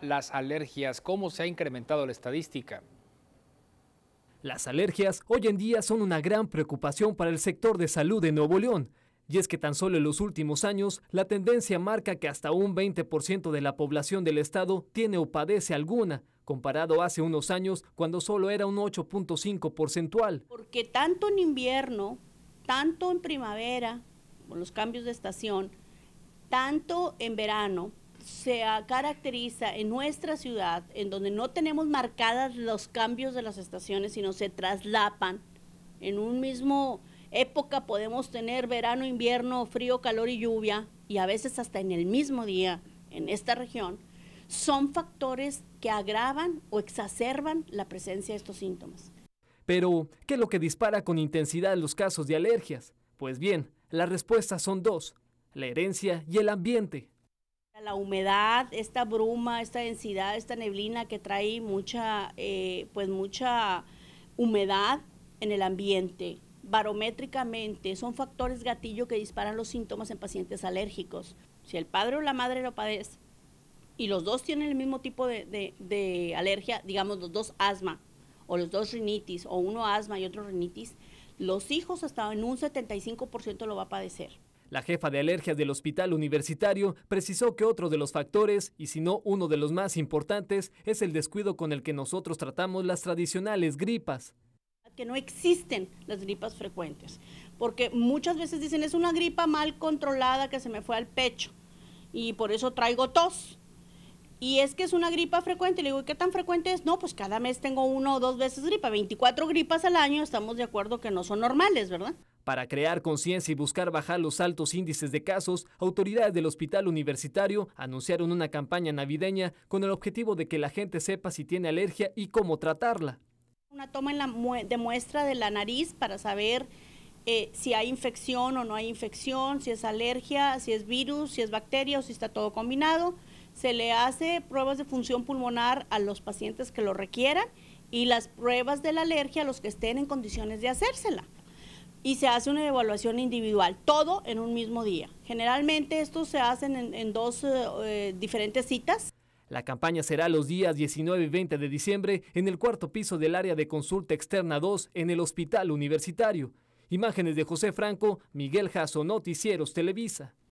las alergias, ¿cómo se ha incrementado la estadística? Las alergias hoy en día son una gran preocupación para el sector de salud de Nuevo León. Y es que tan solo en los últimos años, la tendencia marca que hasta un 20% de la población del estado tiene o padece alguna, comparado hace unos años cuando solo era un 8.5 Porque tanto en invierno, tanto en primavera, con los cambios de estación, tanto en verano, se caracteriza en nuestra ciudad, en donde no tenemos marcadas los cambios de las estaciones, sino se traslapan en un mismo época podemos tener verano, invierno, frío, calor y lluvia, y a veces hasta en el mismo día en esta región, son factores que agravan o exacerban la presencia de estos síntomas. Pero, ¿qué es lo que dispara con intensidad los casos de alergias? Pues bien, las respuestas son dos, la herencia y el ambiente. La humedad, esta bruma, esta densidad, esta neblina que trae mucha, eh, pues mucha humedad en el ambiente, barométricamente, son factores gatillo que disparan los síntomas en pacientes alérgicos. Si el padre o la madre lo padece y los dos tienen el mismo tipo de, de alergia, digamos los dos asma o los dos rinitis o uno asma y otro rinitis, los hijos hasta en un 75% lo va a padecer. La jefa de alergias del hospital universitario precisó que otro de los factores, y si no uno de los más importantes, es el descuido con el que nosotros tratamos las tradicionales gripas. Que no existen las gripas frecuentes, porque muchas veces dicen es una gripa mal controlada que se me fue al pecho y por eso traigo tos. Y es que es una gripa frecuente. Le digo, qué tan frecuente es? No, pues cada mes tengo uno o dos veces gripa. 24 gripas al año, estamos de acuerdo que no son normales, ¿verdad? Para crear conciencia y buscar bajar los altos índices de casos, autoridades del hospital universitario anunciaron una campaña navideña con el objetivo de que la gente sepa si tiene alergia y cómo tratarla. Una toma de muestra de la nariz para saber eh, si hay infección o no hay infección, si es alergia, si es virus, si es bacteria o si está todo combinado. Se le hace pruebas de función pulmonar a los pacientes que lo requieran y las pruebas de la alergia a los que estén en condiciones de hacérsela y se hace una evaluación individual, todo en un mismo día. Generalmente estos se hacen en, dos eh, eh, diferentes citas. La campaña será los días 19 y 20 de diciembre en el cuarto piso del área de consulta externa 2 en el Hospital Universitario. Imágenes de José Franco, Miguel Jasso, Noticieros Televisa.